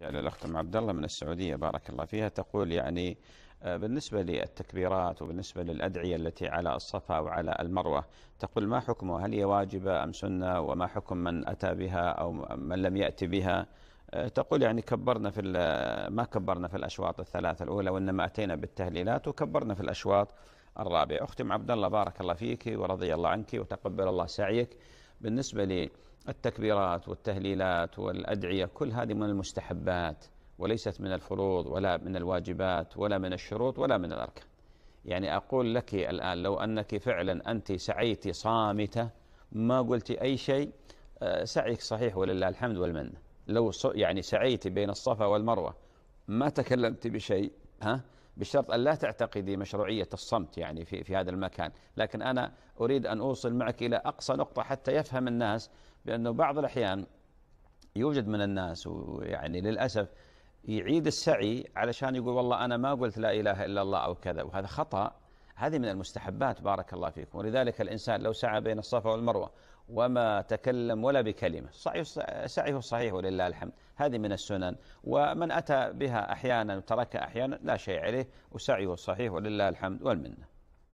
يعني الأخت أم عبد الله من السعودية بارك الله فيها تقول يعني آه، بالنسبة للتكبيرات وبالنسبة للأدعية التي على الصفا وعلى المروة تقول ما حكمها هل هي واجبة أم سنة وما حكم من أتى بها أو من لم يأتي بها آه، تقول يعني كبرنا في آه، ما كبرنا في الأشواط الثلاثة الأولى وإنما أتينا بالتهليلات وكبرنا في الأشواط الرابعة أختي عبد الله بارك الله فيك ورضي الله عنك وتقبل الله سعيك بالنسبة للتكبيرات والتهليلات والأدعية كل هذه من المستحبات وليست من الفروض ولا من الواجبات ولا من الشروط ولا من الأركان يعني أقول لك الآن لو أنك فعلا أنت سعيت صامتة ما قلت أي شيء آه، سعيك صحيح ولله الحمد والمنة لو يعني سعيت بين الصفا والمروة ما تكلمت بشيء ها بشرط أن لا تعتقدي مشروعية الصمت يعني في, في هذا المكان لكن أنا أريد أن أوصل معك إلى أقصى نقطة حتى يفهم الناس بأنه بعض الأحيان يوجد من الناس ويعني للأسف يعيد السعي علشان يقول والله أنا ما قلت لا إله إلا الله أو كذا وهذا خطأ هذه من المستحبات بارك الله فيكم ولذلك الإنسان لو سعى بين الصفا والمروة وما تكلم ولا بكلمة سعيه صحيح ولله الحمد هذه من السنن ومن أتى بها أحيانا وتركها أحيانا لا شيء عليه وسعيه صحيح ولله الحمد والمنه